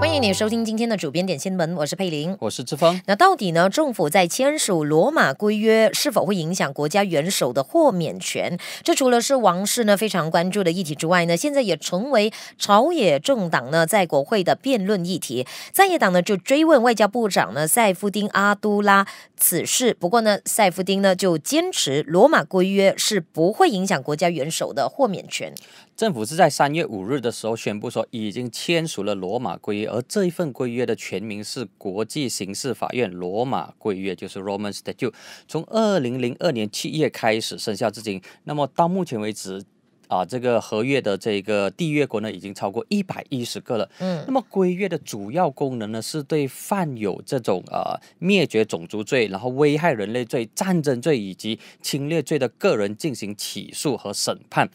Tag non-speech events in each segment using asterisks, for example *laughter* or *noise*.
欢迎你收听今天的主编点新闻，我是佩玲，我是志峰。那到底呢，政府在签署罗马规约是否会影响国家元首的豁免权？这除了是王室呢非常关注的议题之外呢，现在也成为朝野政党呢在国会的辩论议题。在野党呢就追问外交部长呢塞夫丁阿都拉此事，不过呢塞夫丁呢就坚持罗马规约是不会影响国家元首的豁免权。政府是在三月五日的时候宣布说已经签署了罗马规约。而这一份规约的全名是国际刑事法院罗马规约，就是 Roman Statute，从二零零二年七月开始生效至今。那么到目前为止，啊，这个合约的这个缔约国呢，已经超过一百一十个了。嗯，那么规约的主要功能呢，是对犯有这种呃灭绝种族罪、然后危害人类罪、战争罪以及侵略罪的个人进行起诉和审判。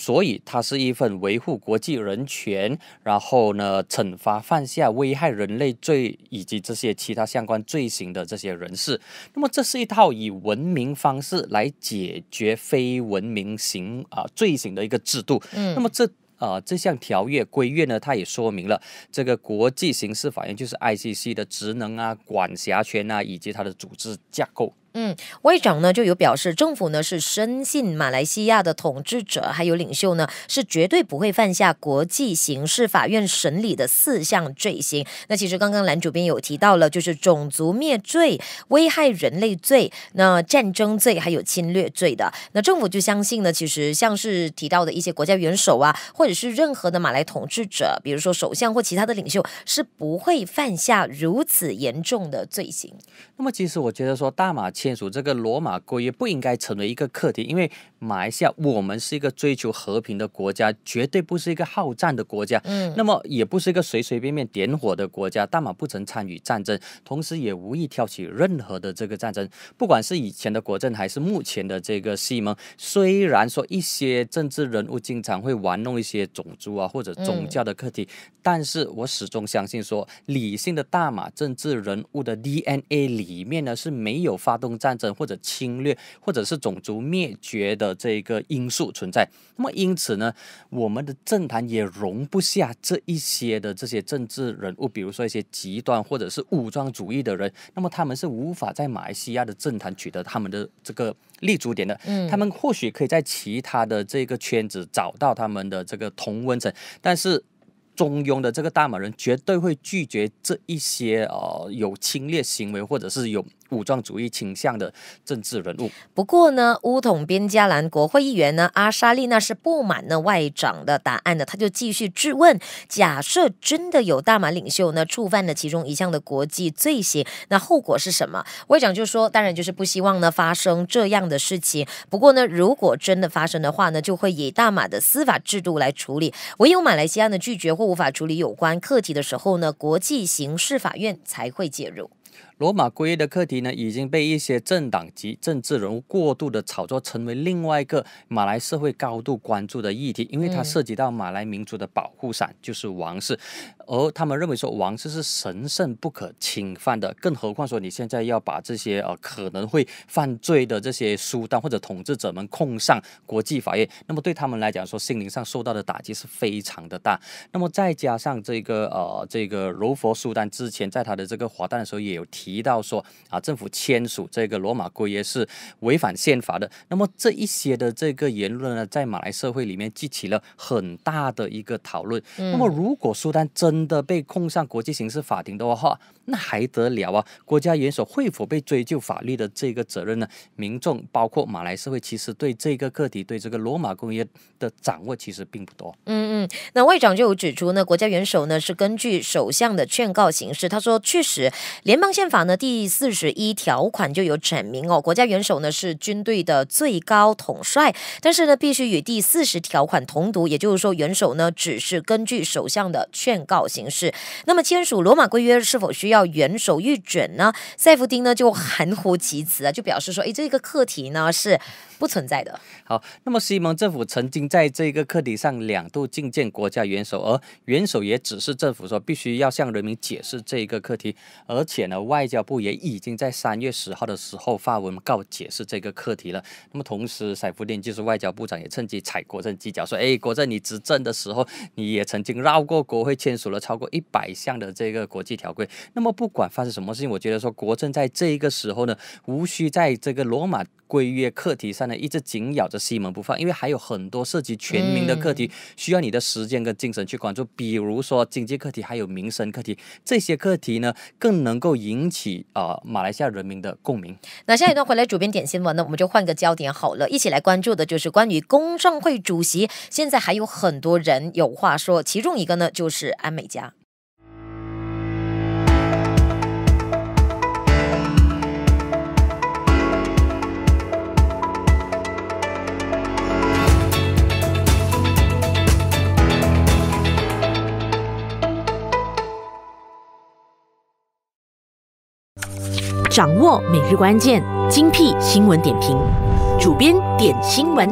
所以它是一份维护国际人权，然后呢惩罚犯下危害人类罪以及这些其他相关罪行的这些人士。那么这是一套以文明方式来解决非文明行啊罪行的一个制度。嗯，那么这啊这项条约规约呢，它也说明了这个国际刑事法院就是 ICC 的职能啊、管辖权啊以及它的组织架构。嗯，外长呢就有表示，政府呢是深信马来西亚的统治者还有领袖呢是绝对不会犯下国际刑事法院审理的四项罪行。那其实刚刚蓝主编有提到了，就是种族灭罪、危害人类罪、那战争罪还有侵略罪的。那政府就相信呢，其实像是提到的一些国家元首啊，或者是任何的马来统治者，比如说首相或其他的领袖，是不会犯下如此严重的罪行。那么其实我觉得说大马。签署这个罗马公约不应该成为一个课题，因为。马来西亚，我们是一个追求和平的国家，绝对不是一个好战的国家，嗯，那么也不是一个随随便便点火的国家。大马不曾参与战争，同时也无意挑起任何的这个战争。不管是以前的国政，还是目前的这个西蒙，虽然说一些政治人物经常会玩弄一些种族啊或者宗教的课题，但是我始终相信说，理性的大马政治人物的 DNA 里面呢是没有发动战争或者侵略或者是种族灭绝的。这个因素存在，那么因此呢，我们的政坛也容不下这一些的这些政治人物，比如说一些极端或者是武装主义的人，那么他们是无法在马来西亚的政坛取得他们的这个立足点的。嗯，他们或许可以在其他的这个圈子找到他们的这个同温层，但是中庸的这个大马人绝对会拒绝这一些呃有侵略行为或者是有。武装主义倾向的政治人物。不过呢，乌统边加兰国会议员呢，阿莎丽娜是不满呢外长的答案的，他就继续质问：假设真的有大马领袖呢触犯了其中一项的国际罪行，那后果是什么？外长就说：当然就是不希望呢发生这样的事情。不过呢，如果真的发生的话呢，就会以大马的司法制度来处理。唯有马来西亚呢拒绝或无法处理有关课题的时候呢，国际刑事法院才会介入。罗马一的课题呢，已经被一些政党及政治人物过度的炒作，成为另外一个马来社会高度关注的议题。因为它涉及到马来民族的保护伞，就是王室，而他们认为说王室是神圣不可侵犯的。更何况说你现在要把这些呃可能会犯罪的这些苏丹或者统治者们控上国际法院，那么对他们来讲说心灵上受到的打击是非常的大。那么再加上这个呃这个柔佛苏丹之前在他的这个滑蛋的时候也有。提到说啊，政府签署这个罗马公约是违反宪法的。那么这一些的这个言论呢，在马来社会里面激起了很大的一个讨论。那么如果苏丹真的被控上国际刑事法庭的话，那还得了啊？国家元首会否被追究法律的这个责任呢？民众包括马来社会其实对这个课题、对这个罗马公约的掌握其实并不多。嗯嗯，那外长就有指出呢，国家元首呢是根据首相的劝告行事。他说，确实，联邦。宪法呢第四十一条款就有阐明哦，国家元首呢是军队的最高统帅，但是呢必须与第四十条款同读，也就是说元首呢只是根据首相的劝告行事。那么签署罗马规约是否需要元首预准呢？塞夫丁呢就含糊其辞啊，就表示说，哎，这个课题呢是不存在的。好，那么西蒙政府曾经在这个课题上两度觐见国家元首，而元首也只是政府说必须要向人民解释这一个课题，而且呢。外交部也已经在三月十号的时候发文告解释这个课题了。那么同时，塞夫丁就是外交部长也趁机踩国政，犄角，说：“哎，国政你执政的时候，你也曾经绕过国会签署了超过一百项的这个国际条规。那么不管发生什么事情，我觉得说国政在这个时候呢，无需在这个罗马。”规约课题上呢，一直紧咬着西门不放，因为还有很多涉及全民的课题需要你的时间跟精神去关注，比如说经济课题，还有民生课题，这些课题呢更能够引起啊马来西亚人民的共鸣。那下一段回来，主编点新闻呢，我们就换个焦点好了，一起来关注的就是关于工商会主席，现在还有很多人有话说，其中一个呢就是安美佳。掌握每日关键精辟新闻点评，主编点新闻。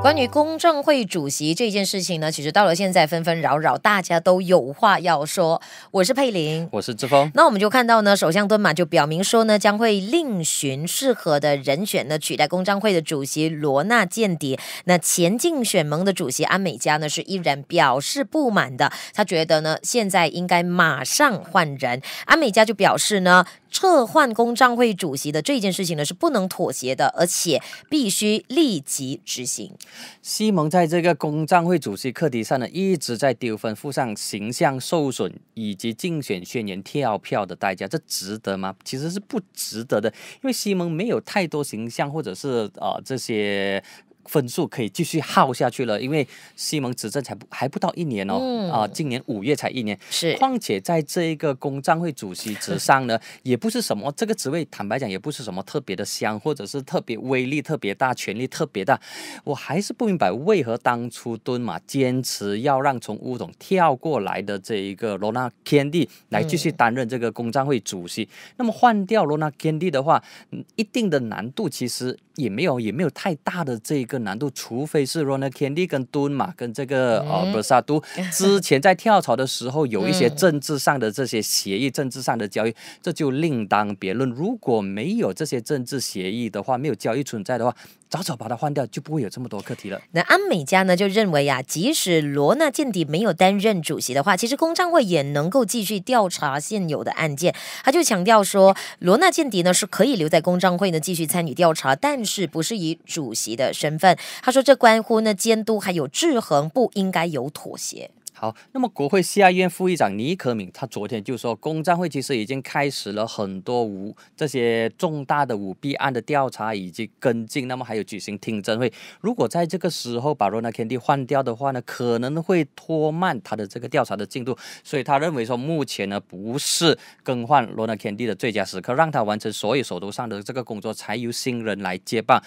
关于公正会主席这件事情呢，其实到了现在纷纷扰扰，大家都有话要说。我是佩林，我是志峰。那我们就看到呢，首相敦马就表明说呢，将会另寻适合的人选呢取代公正会的主席罗纳间谍。那前竞选盟的主席安美嘉呢，是依然表示不满的。他觉得呢，现在应该马上换人。安美嘉就表示呢。撤换公账会主席的这件事情呢，是不能妥协的，而且必须立即执行。西蒙在这个公账会主席课题上呢，一直在丢分，付上形象受损以及竞选宣言跳票的代价，这值得吗？其实是不值得的，因为西蒙没有太多形象或者是啊这些。分数可以继续耗下去了，因为西蒙执政才不还不到一年哦，啊，今年五月才一年。是，况且在这一个工账会主席之上呢，*laughs* 也不是什么这个职位，坦白讲也不是什么特别的香，或者是特别威力特别大、权力特别大。我还是不明白为何当初敦马坚持要让从乌总跳过来的这一个罗纳天帝来继续担任这个工账会主席。那么换掉罗纳天帝的话，一定的难度其实也没有，也没有太大的这个。难度，除非是 Ronald a n d y 跟敦马跟这个呃，a d u 之前在跳槽的时候有一些 *laughs* 政治上的这些协议，政治上的交易，这就另当别论。如果没有这些政治协议的话，没有交易存在的话。早早把它换掉，就不会有这么多课题了。那安美嘉呢，就认为呀，即使罗纳健迪没有担任主席的话，其实公账会也能够继续调查现有的案件。他就强调说，罗纳健迪呢是可以留在公账会呢继续参与调查，但是不是以主席的身份。他说，这关乎呢监督还有制衡，不应该有妥协。好，那么国会下院副议长尼克敏，他昨天就说，公账会其实已经开始了很多舞这些重大的舞弊案的调查以及跟进，那么还有举行听证会。如果在这个时候把罗纳 d y 换掉的话呢，可能会拖慢他的这个调查的进度。所以他认为说，目前呢不是更换罗纳 d y 的最佳时刻，让他完成所有手头上的这个工作，才由新人来接棒，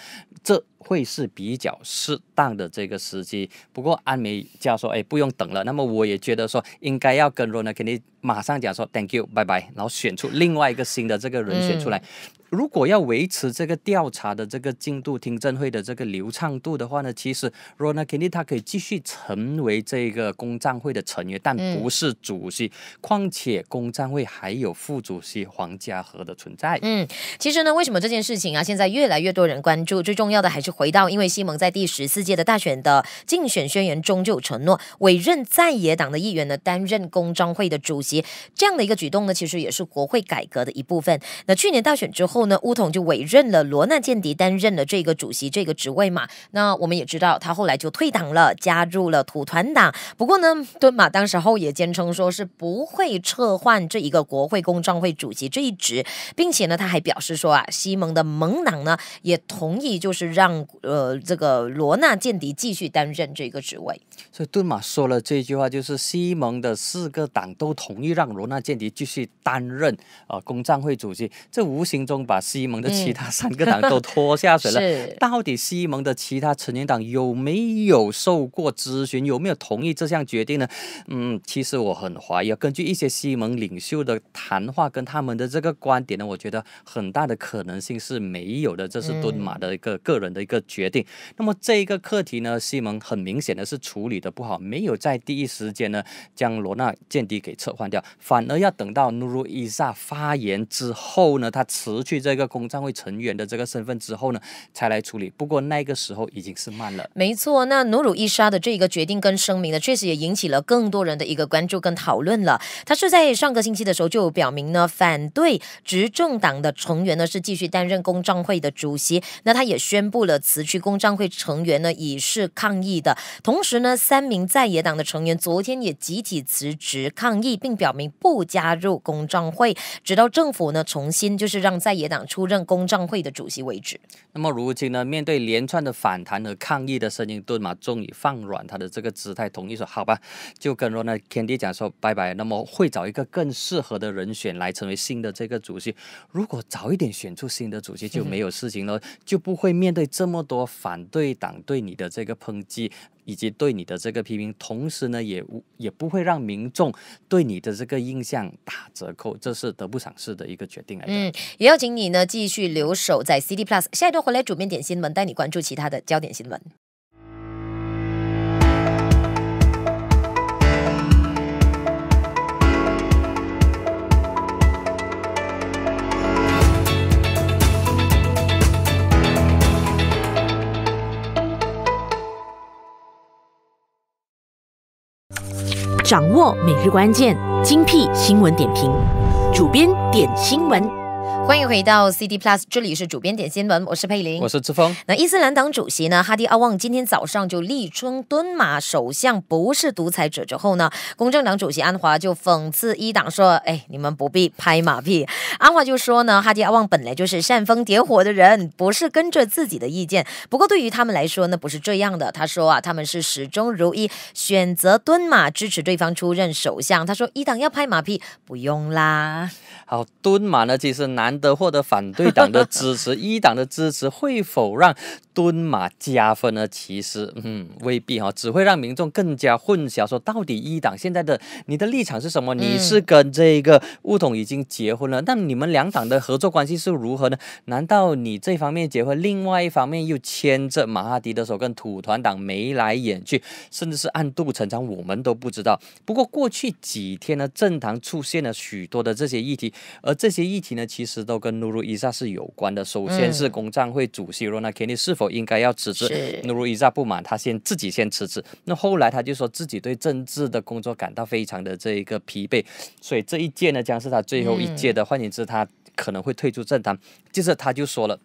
这会是比较适当的这个时机。不过安美教说，哎，不用等了，那么。我也觉得说，应该要跟 r o n a l d n 马上讲说，Thank you，拜拜，然后选出另外一个新的这个人选出来。如果要维持这个调查的这个进度、听证会的这个流畅度的话呢，其实 Ronald Kennedy 他可以继续成为这个公账会的成员，但不是主席。况且公账会还有副主席黄家和的存在。嗯，其实呢，为什么这件事情啊，现在越来越多人关注？最重要的还是回到，因为西蒙在第十四届的大选的竞选宣言中就承诺，委任在野党的议员呢担任公账会的主席。这样的一个举动呢，其实也是国会改革的一部分。那去年大选之后。后呢，乌统就委任了罗纳间谍担任了这个主席这个职位嘛。那我们也知道，他后来就退党了，加入了土团党。不过呢，敦马当时候也坚称说是不会撤换这一个国会工账会主席这一职，并且呢，他还表示说啊，西蒙的盟党呢也同意，就是让呃这个罗纳间谍继续担任这个职位。所以敦马说了这句话，就是西蒙的四个党都同意让罗纳间谍继续担任呃工账会主席，这无形中。把西蒙的其他三个党都拖下水了。*laughs* 到底西蒙的其他成员党有没有受过咨询，有没有同意这项决定呢？嗯，其实我很怀疑。根据一些西蒙领袖的谈话跟他们的这个观点呢，我觉得很大的可能性是没有的。这是敦马的一个个人的一个决定。那么这一个课题呢，西蒙很明显的是处理的不好，没有在第一时间呢将罗纳间低给撤换掉，反而要等到努鲁伊萨发言之后呢，他辞去。这个公账会成员的这个身份之后呢，才来处理。不过那个时候已经是慢了。没错，那努鲁伊莎的这一个决定跟声明呢，确实也引起了更多人的一个关注跟讨论了。他是在上个星期的时候就表明呢，反对执政党的成员呢是继续担任公账会的主席。那他也宣布了辞去公账会成员呢，以示抗议的。同时呢，三名在野党的成员昨天也集体辞职抗议，并表明不加入公账会，直到政府呢重新就是让在野。党出任公账会的主席位置。那么如今呢，面对连串的反弹和抗议的声音，顿马终于放软他的这个姿态，同意说好吧，就跟罗那天帝讲说拜拜。那么会找一个更适合的人选来成为新的这个主席。如果早一点选出新的主席，就没有事情了，就不会面对这么多反对党对你的这个抨击。以及对你的这个批评，同时呢，也也不会让民众对你的这个印象打折扣，这是得不偿失的一个决定来的。嗯，也要请你呢继续留守在 c d Plus，下一段回来主面点新闻，带你关注其他的焦点新闻。掌握每日关键精辟新闻点评，主编点新闻。欢迎回到 CD Plus，这里是主编点新闻，我是佩林，我是志峰。那伊斯兰党主席呢哈迪阿旺今天早上就力春蹲马首相不是独裁者之后呢，公正党主席安华就讽刺一党说：“哎，你们不必拍马屁。”安华就说呢，哈迪阿旺本来就是煽风点火的人，不是跟着自己的意见。不过对于他们来说呢，不是这样的。他说啊，他们是始终如一选择蹲马支持对方出任首相。他说一党要拍马屁不用啦。好，蹲马呢其实难。的获得反对党的支持，一党的支持会否让敦马加分呢？其实，嗯，未必哈，只会让民众更加混淆，说到底，一党现在的你的立场是什么？你是跟这个乌统已经结婚了，那你们两党的合作关系是如何呢？难道你这方面结婚，另外一方面又牵着马哈迪的手跟土团党眉来眼去，甚至是暗度陈仓，我们都不知道。不过，过去几天呢，政坛出现了许多的这些议题，而这些议题呢，其实。都跟努鲁伊萨是有关的。首先是工账会主席，罗纳肯尼是否应该要辞职努鲁伊萨不满，他先自己先辞职。那后来他就说自己对政治的工作感到非常的这一个疲惫，所以这一届呢将是他最后一届的。换言之，他可能会退出政坛。接着他就说了。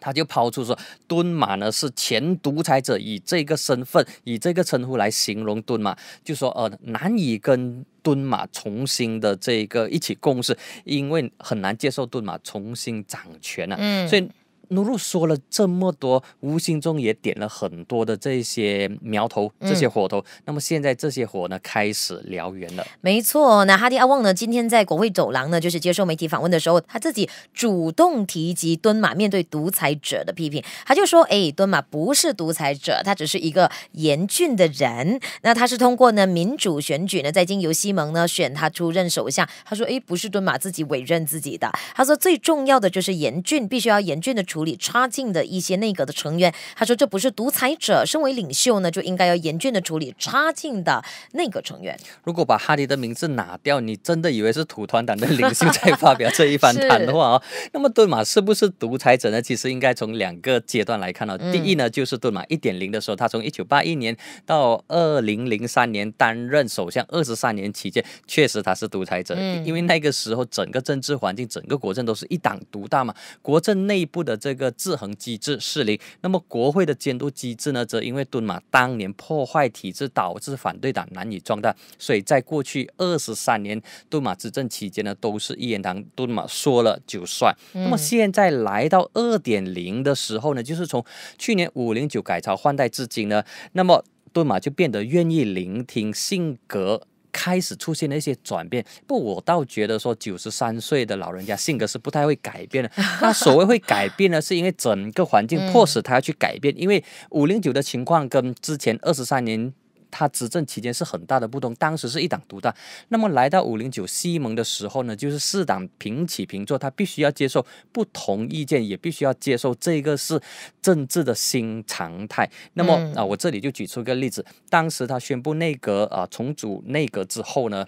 他就抛出说，敦马呢是前独裁者，以这个身份，以这个称呼来形容敦马，就说呃，难以跟敦马重新的这个一起共事，因为很难接受敦马重新掌权了，嗯，所以。努鲁说了这么多，无形中也点了很多的这些苗头、这些火头。那么现在这些火呢，开始燎原了。没错，那哈迪阿旺呢，今天在国会走廊呢，就是接受媒体访问的时候，他自己主动提及敦马面对独裁者的批评，他就说：“哎，敦马不是独裁者，他只是一个严峻的人。那他是通过呢民主选举呢，在经由西蒙呢选他出任首相。他说：哎，不是敦马自己委任自己的，他说最重要的就是严峻，必须要严峻的处。”处理差劲的一些内阁的成员，他说这不是独裁者。身为领袖呢，就应该要严峻的处理差劲的内阁成员。如果把哈迪的名字拿掉，你真的以为是土团党的领袖在发表这一番 *laughs* 谈话啊？那么顿马是不是独裁者呢？其实应该从两个阶段来看啊。第一呢，就是顿马一点零的时候，他从一九八一年到二零零三年担任首相二十三年期间，确实他是独裁者，因为那个时候整个政治环境、整个国政都是一党独大嘛，国政内部的这。这个制衡机制失灵，那么国会的监督机制呢，则因为敦马当年破坏体制导致反对党难以壮大，所以在过去二十三年敦马执政期间呢，都是一言堂，敦马说了就算。那么现在来到二点零的时候呢，就是从去年五零九改朝换代至今呢，那么敦马就变得愿意聆听，性格。开始出现了一些转变，不，我倒觉得说九十三岁的老人家性格是不太会改变的。那所谓会改变呢，是因为整个环境迫使他要去改变。因为五零九的情况跟之前二十三年。他执政期间是很大的不同，当时是一党独大。那么来到五零九西盟的时候呢，就是四党平起平坐，他必须要接受不同意见，也必须要接受这个是政治的新常态。那么啊，我这里就举出一个例子，当时他宣布内阁啊重组内阁之后呢。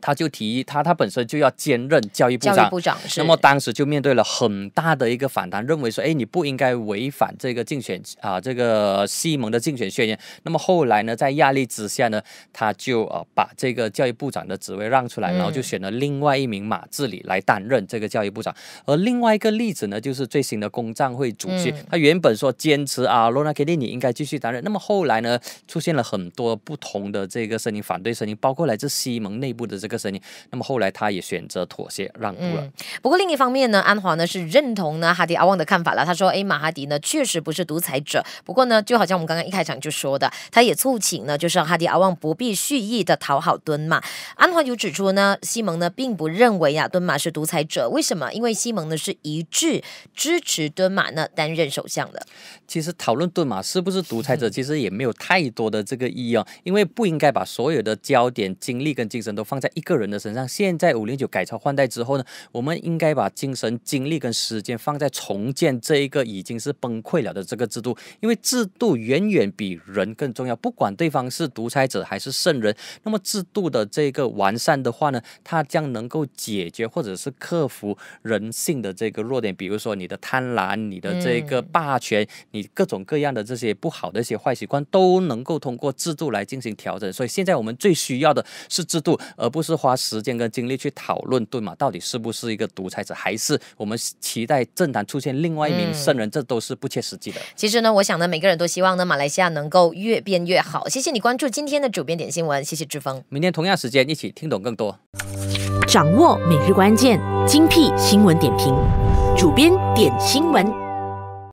他就提议他他本身就要兼任教育部长，那么当时就面对了很大的一个反弹，认为说，哎，你不应该违反这个竞选啊，这个西蒙的竞选宣言。那么后来呢，在压力之下呢，他就呃把这个教育部长的职位让出来，然后就选了另外一名马志里来担任这个教育部长。而另外一个例子呢，就是最新的公账会主席，他原本说坚持啊，罗纳基你应该继续担任，那么后来呢，出现了很多不同的这个声音，反对声音，包括来自西蒙内部的这。一个声音，那么后来他也选择妥协让步了。不过另一方面呢，安华呢是认同呢哈迪阿旺的看法了。他说：“哎，马哈迪呢确实不是独裁者。不过呢，就好像我们刚刚一开场就说的，他也促请呢，就是哈迪阿旺不必蓄意的讨好敦马。安华就指出呢，西蒙呢并不认为呀敦马是独裁者。为什么？因为西蒙呢是一致支持敦马呢担任首相的。其实讨论敦马是不是独裁者，其实也没有太多的这个意义，因为不应该把所有的焦点精力跟精神都放在。”一个人的身上，现在五零九改朝换代之后呢，我们应该把精神、精力跟时间放在重建这一个已经是崩溃了的这个制度，因为制度远远比人更重要。不管对方是独裁者还是圣人，那么制度的这个完善的话呢，它将能够解决或者是克服人性的这个弱点，比如说你的贪婪、你的这个霸权、你各种各样的这些不好的一些坏习惯，都能够通过制度来进行调整。所以现在我们最需要的是制度，而不是。是花时间跟精力去讨论对马到底是不是一个独裁者，还是我们期待政坛出现另外一名圣人，这都是不切实际的。其实呢，我想呢，每个人都希望呢，马来西亚能够越变越好。谢谢你关注今天的主编点新闻，谢谢志峰。明天同样时间一起听懂更多，掌握每日关键精辟新闻点评，主编点新闻。